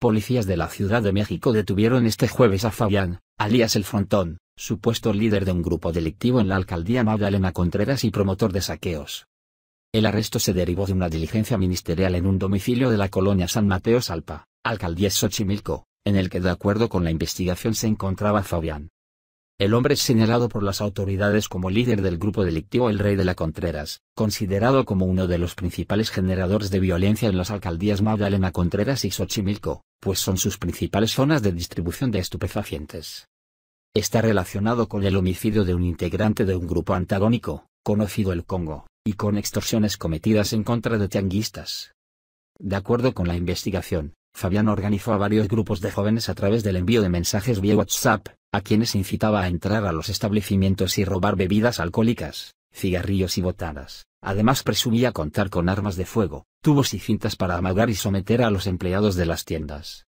Policías de la Ciudad de México detuvieron este jueves a Fabián, alias El Frontón, supuesto líder de un grupo delictivo en la alcaldía Magdalena Contreras y promotor de saqueos. El arresto se derivó de una diligencia ministerial en un domicilio de la colonia San Mateo Salpa, alcaldía Xochimilco, en el que de acuerdo con la investigación se encontraba Fabián. El hombre es señalado por las autoridades como líder del grupo delictivo El Rey de la Contreras, considerado como uno de los principales generadores de violencia en las alcaldías Magdalena Contreras y Xochimilco, pues son sus principales zonas de distribución de estupefacientes. Está relacionado con el homicidio de un integrante de un grupo antagónico, conocido el Congo, y con extorsiones cometidas en contra de tianguistas. De acuerdo con la investigación, Fabián organizó a varios grupos de jóvenes a través del envío de mensajes vía WhatsApp, a quienes incitaba a entrar a los establecimientos y robar bebidas alcohólicas, cigarrillos y botanas. Además presumía contar con armas de fuego, tubos y cintas para amagar y someter a los empleados de las tiendas.